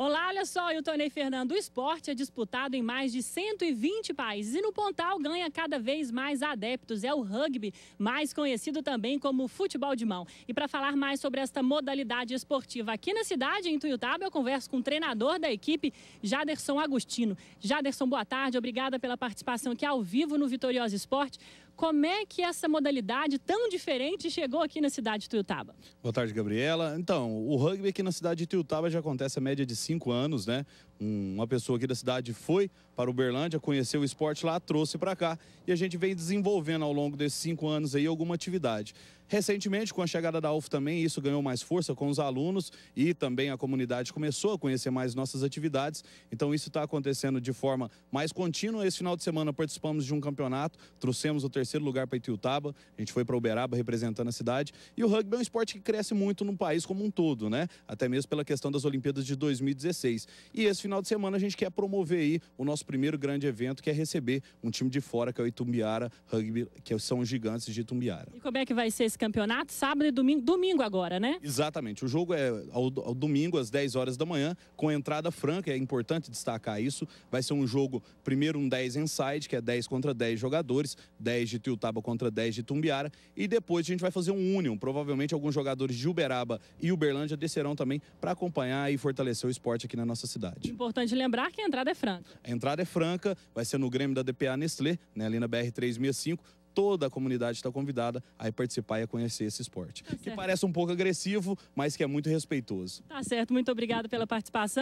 Olá, olha só, eu Tonei Fernando. O esporte é disputado em mais de 120 países e no Pontal ganha cada vez mais adeptos. É o rugby, mais conhecido também como futebol de mão. E para falar mais sobre esta modalidade esportiva aqui na cidade, em Tuiutaba, eu converso com o treinador da equipe, Jaderson Agostino. Jaderson, boa tarde, obrigada pela participação aqui ao vivo no Vitoriosa Esporte. Como é que essa modalidade tão diferente chegou aqui na cidade de Tuiutaba? Boa tarde, Gabriela. Então, o rugby aqui na cidade de Tuiutaba já acontece a média de cinco anos, né? Uma pessoa aqui da cidade foi para Uberlândia, conheceu o esporte lá, trouxe para cá e a gente vem desenvolvendo ao longo desses cinco anos aí alguma atividade. Recentemente, com a chegada da UF também, isso ganhou mais força com os alunos e também a comunidade começou a conhecer mais nossas atividades. Então, isso está acontecendo de forma mais contínua. Esse final de semana participamos de um campeonato, trouxemos o terceiro terceiro lugar para Ituiutaba. a gente foi para Uberaba representando a cidade. E o rugby é um esporte que cresce muito no país como um todo, né? Até mesmo pela questão das Olimpíadas de 2016. E esse final de semana a gente quer promover aí o nosso primeiro grande evento, que é receber um time de fora, que é o Itumbiara Rugby, que são os gigantes de Itumbiara. E como é que vai ser esse campeonato? Sábado e domingo, domingo agora, né? Exatamente. O jogo é ao, ao domingo às 10 horas da manhã, com entrada franca, é importante destacar isso. Vai ser um jogo, primeiro um 10 inside, que é 10 contra 10 jogadores, 10 de de Tuiutaba contra 10 de Tumbiara. E depois a gente vai fazer um Union. Provavelmente alguns jogadores de Uberaba e Uberlândia descerão também para acompanhar e fortalecer o esporte aqui na nossa cidade. Importante lembrar que a entrada é franca. A entrada é franca, vai ser no Grêmio da DPA Nestlé, né, ali na BR-365 toda a comunidade está convidada a participar e a conhecer esse esporte. Tá que parece um pouco agressivo, mas que é muito respeitoso. Tá certo, muito obrigado pela participação.